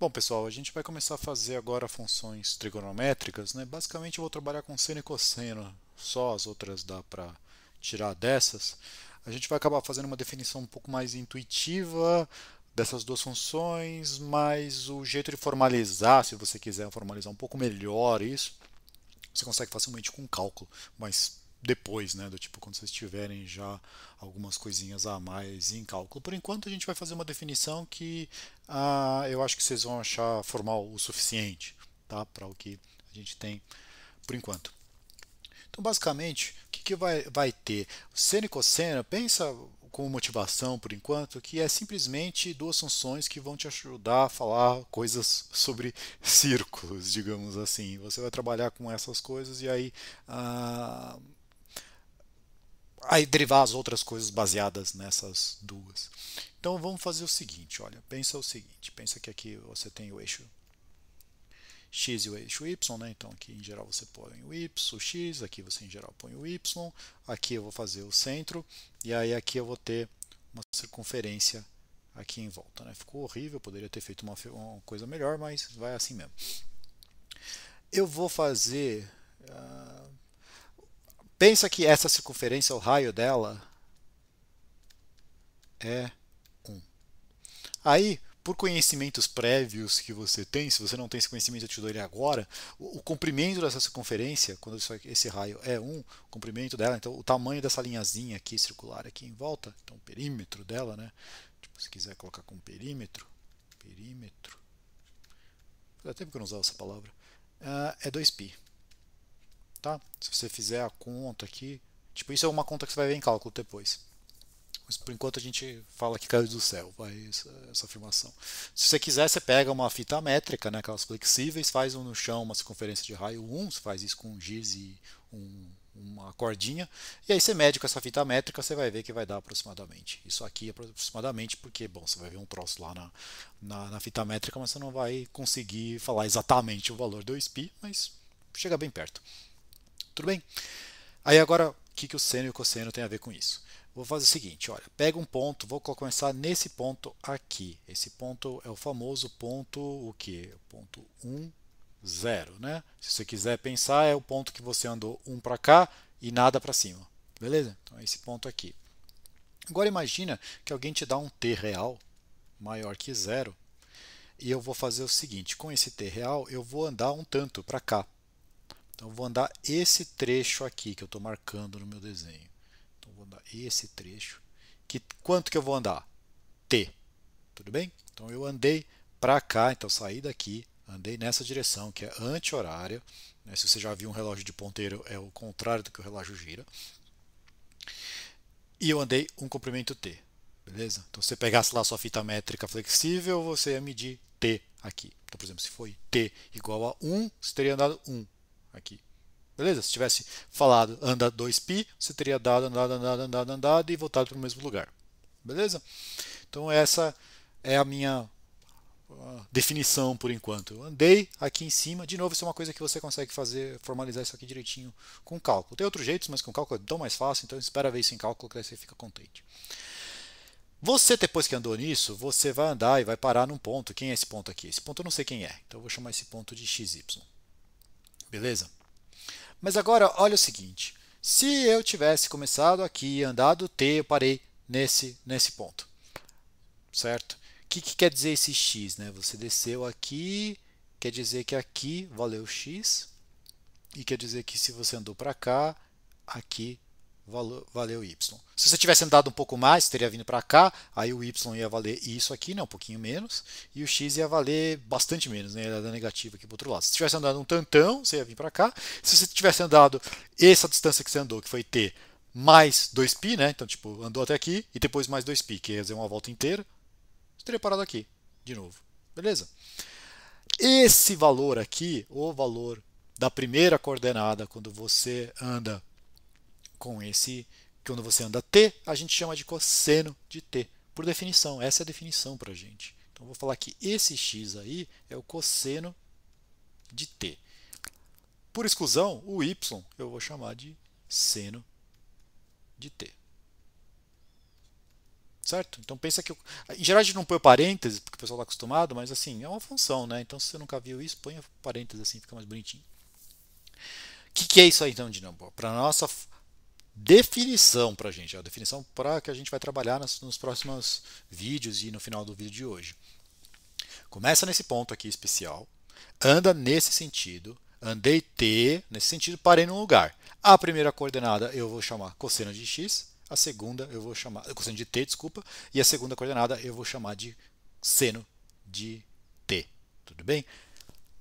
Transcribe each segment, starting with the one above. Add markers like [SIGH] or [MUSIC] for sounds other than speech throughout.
Bom, pessoal, a gente vai começar a fazer agora funções trigonométricas. Né? Basicamente, eu vou trabalhar com seno e cosseno, só as outras dá para tirar dessas. A gente vai acabar fazendo uma definição um pouco mais intuitiva dessas duas funções, mas o jeito de formalizar, se você quiser formalizar um pouco melhor isso, você consegue facilmente com cálculo, mas depois, né? Do tipo, quando vocês tiverem já algumas coisinhas a mais em cálculo. Por enquanto, a gente vai fazer uma definição que ah, eu acho que vocês vão achar formal o suficiente, tá? Para o que a gente tem por enquanto. Então, basicamente, o que, que vai, vai ter? Seno e cosseno, pensa como motivação por enquanto, que é simplesmente duas funções que vão te ajudar a falar coisas sobre [LAUGHS] círculos, digamos assim. Você vai trabalhar com essas coisas e aí. Ah, aí derivar as outras coisas baseadas nessas duas. Então vamos fazer o seguinte, olha, pensa o seguinte, pensa que aqui você tem o eixo x e o eixo y, né? então aqui em geral você põe o y, o x, aqui você em geral põe o y, aqui eu vou fazer o centro, e aí aqui eu vou ter uma circunferência aqui em volta. Né? Ficou horrível, poderia ter feito uma, uma coisa melhor, mas vai assim mesmo. Eu vou fazer... Uh, Pensa que essa circunferência, o raio dela, é 1. Aí, por conhecimentos prévios que você tem, se você não tem esse conhecimento, eu te dou ele agora, o, o comprimento dessa circunferência, quando esse raio é 1, o comprimento dela, então o tamanho dessa linhazinha aqui, circular aqui em volta, então o perímetro dela, né? Tipo, se quiser colocar com perímetro, perímetro, faz tempo que eu não usava essa palavra, uh, é 2π. Tá? Se você fizer a conta aqui, tipo, isso é uma conta que você vai ver em cálculo depois. Mas por enquanto a gente fala que caiu do céu, vai essa, essa, afirmação. Se você quiser, você pega uma fita métrica, né, aquelas flexíveis, faz um no chão uma circunferência de raio 1, você faz isso com um giz e um, uma cordinha, e aí você mede com essa fita métrica, você vai ver que vai dar aproximadamente. Isso aqui é aproximadamente porque, bom, você vai ver um troço lá na, na, na fita métrica, mas você não vai conseguir falar exatamente o valor do SPI, mas chega bem perto. Tudo bem? Aí agora, o que, que o seno e o cosseno tem a ver com isso? Vou fazer o seguinte, olha, pega um ponto, vou começar nesse ponto aqui. Esse ponto é o famoso ponto, o que? Ponto 1, 0, né? Se você quiser pensar, é o ponto que você andou 1 um para cá e nada para cima, beleza? Então é esse ponto aqui. Agora imagina que alguém te dá um t real maior que zero e eu vou fazer o seguinte, com esse t real eu vou andar um tanto para cá, então vou andar esse trecho aqui que eu estou marcando no meu desenho. Então vou andar esse trecho. Que, quanto que eu vou andar? T. Tudo bem? Então eu andei para cá, então saí daqui, andei nessa direção que é anti-horária. Né? Se você já viu um relógio de ponteiro, é o contrário do que o relógio gira. E eu andei um comprimento T. Beleza? Então, se você pegasse lá sua fita métrica flexível, você ia medir T aqui. Então, por exemplo, se foi T igual a 1, você teria andado 1 aqui. Beleza? Se tivesse falado anda 2π, você teria dado, andado, andado, andado, andado e voltado para o mesmo lugar. Beleza? Então essa é a minha ah, definição por enquanto. Eu andei aqui em cima, de novo, isso é uma coisa que você consegue fazer, formalizar isso aqui direitinho com cálculo. Tem outros jeitos, mas com cálculo é tão mais fácil, então espera ver isso em cálculo que aí você fica contente. Você, depois que andou nisso, você vai andar e vai parar num ponto. Quem é esse ponto aqui? Esse ponto eu não sei quem é, então eu vou chamar esse ponto de xy beleza? Mas agora, olha o seguinte, se eu tivesse começado aqui, andado t, eu parei nesse, nesse ponto, certo? O que, que quer dizer esse x? Né? Você desceu aqui, quer dizer que aqui valeu x, e quer dizer que se você andou para cá, aqui valeu y. Se você tivesse andado um pouco mais, teria vindo para cá, aí o y ia valer isso aqui, né, um pouquinho menos, e o x ia valer bastante menos, né, ia dar negativo aqui para outro lado. Se tivesse andado um tantão, você ia vir para cá. Se você tivesse andado essa distância que você andou, que foi t, mais 2π, né, então tipo, andou até aqui, e depois mais 2π, que ia fazer uma volta inteira, você teria parado aqui, de novo. Beleza? Esse valor aqui, o valor da primeira coordenada, quando você anda com esse, quando você anda t, a gente chama de cosseno de t, por definição. Essa é a definição para a gente. Então, vou falar que esse x aí é o cosseno de t. Por exclusão, o y eu vou chamar de seno de t. Certo? Então pensa que. Eu... Em geral a gente não põe parênteses, porque o pessoal está acostumado, mas assim, é uma função, né? Então se você nunca viu isso, põe parênteses assim, fica mais bonitinho. O que, que, é isso aí então, Dinambo? Para nossa definição para a gente, é a definição para que a gente vai trabalhar nos próximos vídeos e no final do vídeo de hoje. Começa nesse ponto aqui especial, anda nesse sentido, andei t, nesse sentido parei num lugar. A primeira coordenada eu vou chamar cosseno de x, a segunda eu vou chamar, cosseno de t, desculpa, e a segunda coordenada eu vou chamar de seno de t, tudo bem?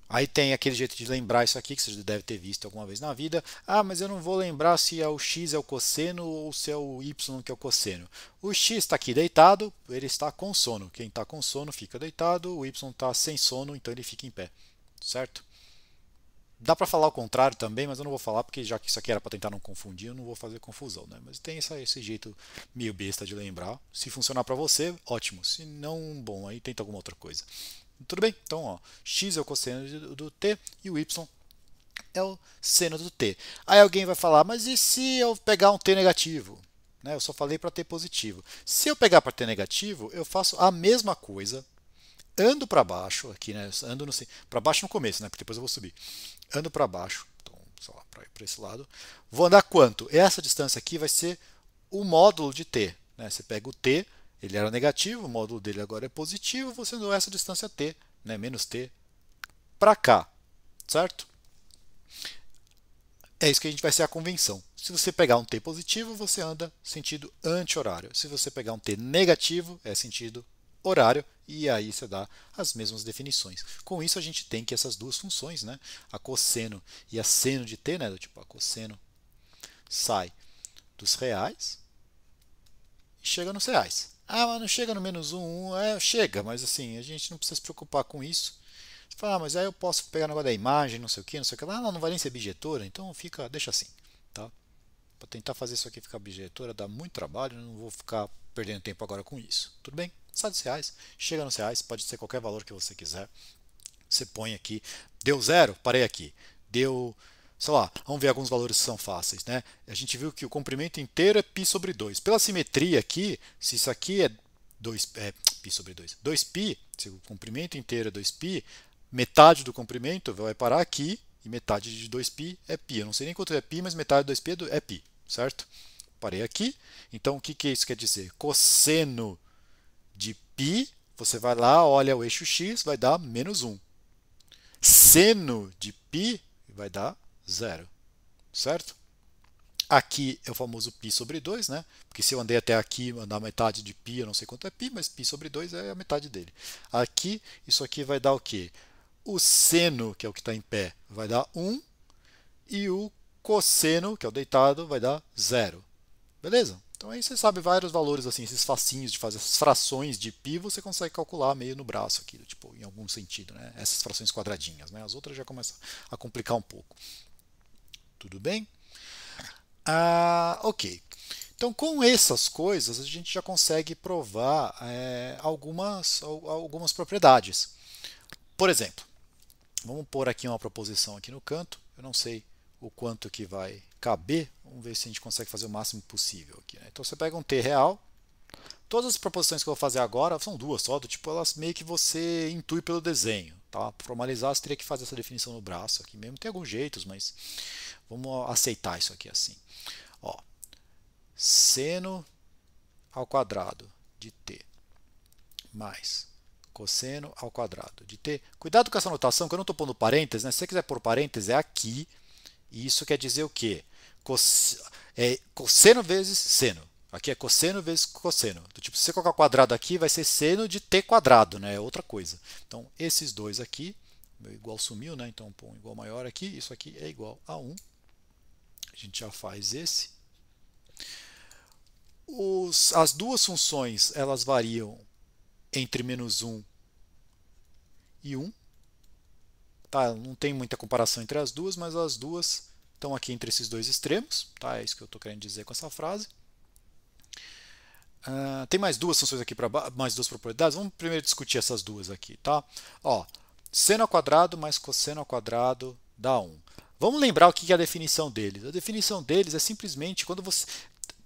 Aí tem aquele jeito de lembrar isso aqui, que você deve ter visto alguma vez na vida. Ah, mas eu não vou lembrar se é o x é o cosseno ou se é o y que é o cosseno. O x está aqui deitado, ele está com sono. Quem está com sono fica deitado, o y está sem sono, então ele fica em pé. Certo? Dá para falar o contrário também, mas eu não vou falar, porque já que isso aqui era para tentar não confundir, eu não vou fazer confusão. Né? Mas tem essa, esse jeito meio besta de lembrar. Se funcionar para você, ótimo. Se não, bom, aí tenta alguma outra coisa. Tudo bem? Então, ó, x é o cosseno do t e o y é o seno do t. Aí alguém vai falar, mas e se eu pegar um t negativo? Né? Eu só falei para t positivo. Se eu pegar para t negativo, eu faço a mesma coisa, ando para baixo, aqui, né? ando para baixo no começo, né? porque depois eu vou subir. Ando para baixo, então, para esse lado. Vou andar quanto? Essa distância aqui vai ser o módulo de t. Né? Você pega o t, ele era negativo, o módulo dele agora é positivo, você deu é essa distância t, né, menos t, para cá, certo? É isso que a gente vai ser a convenção. Se você pegar um t positivo, você anda sentido anti-horário. Se você pegar um t negativo, é sentido horário, e aí você dá as mesmas definições. Com isso, a gente tem que essas duas funções, né, a cosseno e a seno de t, né, do tipo a cosseno sai dos reais e chega nos reais. Ah, mas não chega no menos um, um. É, chega, mas assim, a gente não precisa se preocupar com isso. Você fala, ah, mas aí eu posso pegar o negócio da imagem, não sei o que, não sei o que. Ah, não vai nem ser bijetora, então fica, deixa assim, tá? Para tentar fazer isso aqui ficar bijetora dá muito trabalho, não vou ficar perdendo tempo agora com isso. Tudo bem? Sai dos reais, chega nos reais, pode ser qualquer valor que você quiser. Você põe aqui, deu zero, parei aqui. Deu sei lá, vamos ver alguns valores que são fáceis, né? A gente viu que o comprimento inteiro é π sobre 2. Pela simetria aqui, se isso aqui é 2, é, π sobre 2, 2π, se o comprimento inteiro é 2π, metade do comprimento vai parar aqui e metade de 2π é π. Eu não sei nem quanto é π, mas metade de 2π é π, é certo? Parei aqui. Então, o que, que isso quer dizer? Cosseno de π, você vai lá, olha o eixo x, vai dar menos 1. Seno de π vai dar zero, certo? Aqui é o famoso π sobre 2, né? Porque se eu andei até aqui, andar metade de π, eu não sei quanto é π, mas π sobre 2 é a metade dele. Aqui, isso aqui vai dar o quê? O seno, que é o que está em pé, vai dar 1, e o cosseno, que é o deitado, vai dar 0. Beleza? Então aí você sabe vários valores, assim, esses facinhos de fazer essas frações de pi, você consegue calcular meio no braço aqui, tipo, em algum sentido, né? Essas frações quadradinhas, né? As outras já começam a complicar um pouco. Tudo bem? Ah, ok. Então, com essas coisas, a gente já consegue provar é, algumas, algumas propriedades. Por exemplo, vamos pôr aqui uma proposição aqui no canto. Eu não sei o quanto que vai caber. Vamos ver se a gente consegue fazer o máximo possível aqui. Né? Então, você pega um T real. Todas as proposições que eu vou fazer agora são duas só, do tipo, elas meio que você intui pelo desenho. Tá? Para formalizar, você teria que fazer essa definição no braço aqui mesmo. Tem alguns jeitos, mas Vamos aceitar isso aqui assim. Ó, seno ao quadrado de t mais cosseno ao quadrado de t. Cuidado com essa notação, que eu não estou pondo parênteses, né? Se você quiser pôr parênteses, é aqui. E isso quer dizer o quê? É cosseno vezes seno. Aqui é cosseno vezes cosseno. Do tipo, se você colocar quadrado aqui, vai ser seno de t quadrado, né? É outra coisa. Então, esses dois aqui, meu igual sumiu, né? Então, põe um igual maior aqui, isso aqui é igual a 1. A gente já faz esse. Os, as duas funções elas variam entre menos 1 e 1. Tá? Não tem muita comparação entre as duas, mas as duas estão aqui entre esses dois extremos. Tá? É isso que eu estou querendo dizer com essa frase. Uh, tem mais duas funções aqui para mais duas propriedades. Vamos primeiro discutir essas duas aqui, tá? Ó, seno ao quadrado mais cosseno ao quadrado dá 1. Vamos lembrar o que é a definição deles. A definição deles é simplesmente quando você.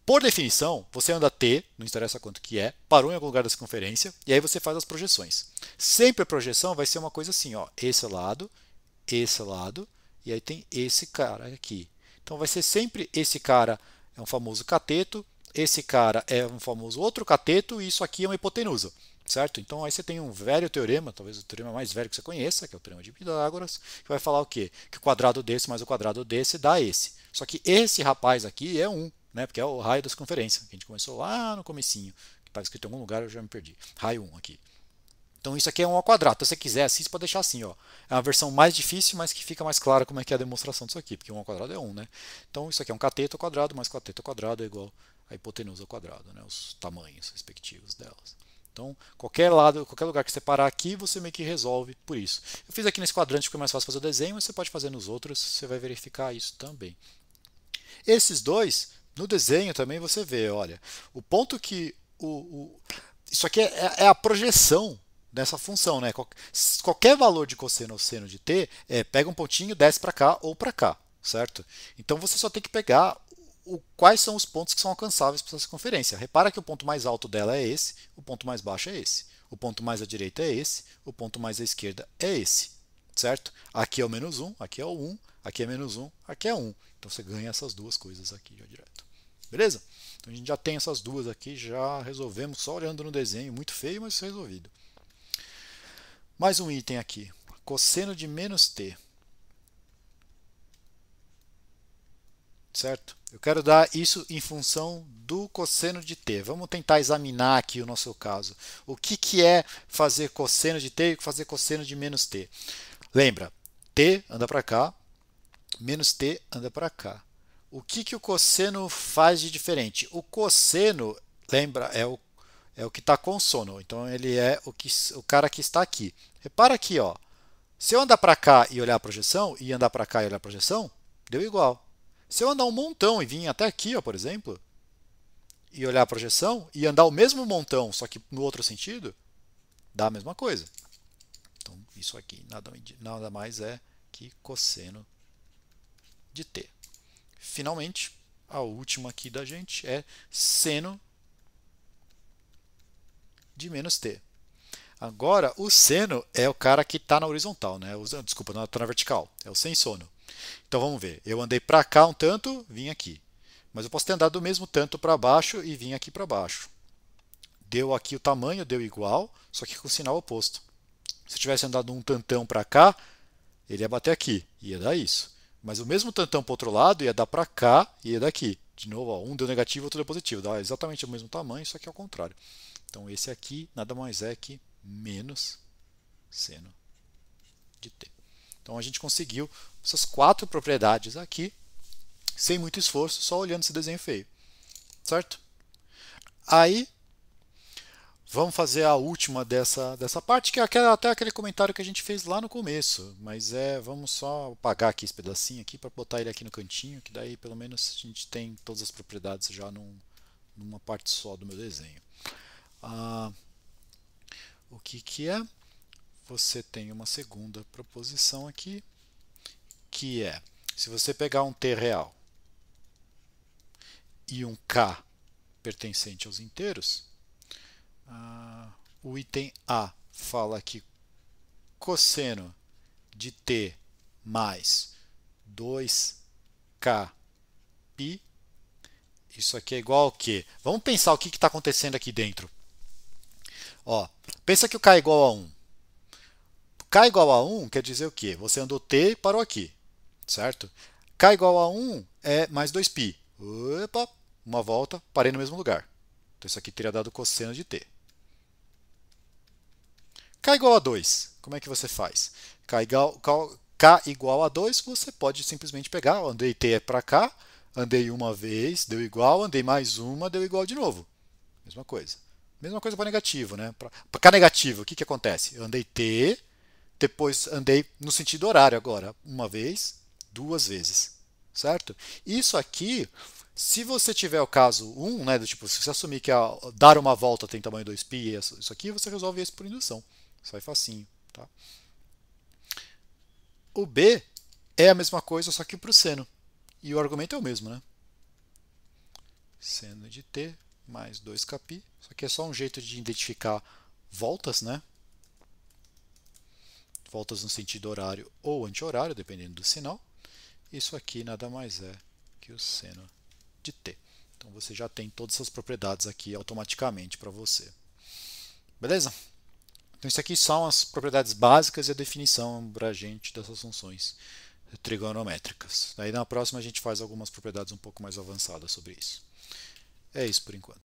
Por definição, você anda T, não interessa quanto que é, parou em algum lugar da circunferência, e aí você faz as projeções. Sempre a projeção vai ser uma coisa assim, ó, esse lado, esse lado, e aí tem esse cara aqui. Então vai ser sempre esse cara é um famoso cateto, esse cara é um famoso outro cateto, e isso aqui é uma hipotenusa certo? Então aí você tem um velho teorema, talvez o teorema mais velho que você conheça, que é o teorema de Pitágoras, que vai falar o quê? Que o quadrado desse mais o quadrado desse dá esse. Só que esse rapaz aqui é 1, né? Porque é o raio da circunferência, que a gente começou lá no comecinho, que está escrito em algum lugar, eu já me perdi. Raio 1 aqui. Então isso aqui é 1 ao quadrado. Então, se você quiser assim, você pode deixar assim, ó. É uma versão mais difícil, mas que fica mais clara como é que é a demonstração disso aqui, porque 1 ao quadrado é 1, né? Então isso aqui é um cateto ao quadrado mais cateto ao quadrado é igual a hipotenusa ao quadrado, né? Os tamanhos respectivos delas. Então, qualquer lado, qualquer lugar que você parar aqui, você meio que resolve por isso. Eu fiz aqui nesse quadrante porque é mais fácil fazer o desenho, mas você pode fazer nos outros, você vai verificar isso também. Esses dois, no desenho também você vê, olha, o ponto que o, o isso aqui é, é, é a projeção dessa função, né? Qualquer valor de cosseno ou seno de t, é, pega um pontinho, desce para cá ou para cá, certo? Então você só tem que pegar o, quais são os pontos que são alcançáveis para essa conferência. Repara que o ponto mais alto dela é esse, o ponto mais baixo é esse, o ponto mais à direita é esse, o ponto mais à esquerda é esse, certo? Aqui é o menos 1, aqui é o 1, aqui é menos 1, aqui é 1. Então você ganha essas duas coisas aqui já direto. Beleza? Então a gente já tem essas duas aqui, já resolvemos só olhando no desenho, muito feio, mas resolvido. Mais um item aqui, cosseno de menos t. certo? Eu quero dar isso em função do cosseno de t. Vamos tentar examinar aqui o nosso caso. O que, que é fazer cosseno de t e fazer cosseno de menos t? Lembra, t anda para cá, menos t anda para cá. O que, que o cosseno faz de diferente? O cosseno, lembra, é o, é o que está com sono. Então, ele é o, que, o cara que está aqui. Repara aqui, ó. se eu andar para cá e olhar a projeção, e andar para cá e olhar a projeção, deu igual. Se eu andar um montão e vir até aqui, ó, por exemplo, e olhar a projeção, e andar o mesmo montão, só que no outro sentido, dá a mesma coisa. Então, isso aqui nada, nada mais é que cosseno de t. Finalmente, a última aqui da gente é seno de menos t. Agora, o seno é o cara que está na horizontal, né? Desculpa, está na vertical, é o sem sono. Então vamos ver, eu andei para cá um tanto, vim aqui. Mas eu posso ter andado o mesmo tanto para baixo e vim aqui para baixo. Deu aqui o tamanho, deu igual, só que com o sinal oposto. Se eu tivesse andado um tantão para cá, ele ia bater aqui, ia dar isso. Mas o mesmo tantão para o outro lado ia dar para cá e ia daqui. De novo, ó, um deu negativo, outro deu positivo. Dá exatamente o mesmo tamanho, só que ao é contrário. Então esse aqui nada mais é que menos seno de t. Então a gente conseguiu essas quatro propriedades aqui sem muito esforço, só olhando esse desenho feio. Certo? Aí vamos fazer a última dessa, dessa parte, que é até aquele comentário que a gente fez lá no começo. Mas é, vamos só apagar aqui esse pedacinho aqui para botar ele aqui no cantinho, que daí pelo menos a gente tem todas as propriedades já num, numa parte só do meu desenho. Ah, o que que é? você tem uma segunda proposição aqui, que é, se você pegar um T real e um K pertencente aos inteiros, uh, o item A fala que cosseno de T mais 2K pi, isso aqui é igual ao quê? Vamos pensar o que está acontecendo aqui dentro. Ó, pensa que o K é igual a 1. K igual a 1 quer dizer o quê? Você andou T e parou aqui, certo? K igual a 1 é mais 2π. Opa, uma volta, parei no mesmo lugar. Então, isso aqui teria dado cosseno de t. k igual a 2, como é que você faz? k igual, k, igual a 2, você pode simplesmente pegar, andei t é para cá, andei uma vez, deu igual, andei mais uma, deu igual de novo. Mesma coisa. Mesma coisa para negativo. Né? Para k negativo, o que, que acontece? Eu andei t, depois andei no sentido horário agora, uma vez, duas vezes, certo? Isso aqui, se você tiver o caso 1, né, do tipo, se você assumir que a, dar uma volta tem tamanho 2π, isso aqui, você resolve isso por indução. Sai é facinho, tá? O B é a mesma coisa, só que para o seno. E o argumento é o mesmo, né? Seno de t mais 2 π Isso aqui é só um jeito de identificar voltas, né? voltas no sentido horário ou anti-horário, dependendo do sinal. Isso aqui nada mais é que o seno de t. Então você já tem todas essas propriedades aqui automaticamente para você. Beleza? Então isso aqui são as propriedades básicas e a definição para a gente dessas funções trigonométricas. Daí na próxima a gente faz algumas propriedades um pouco mais avançadas sobre isso. É isso por enquanto.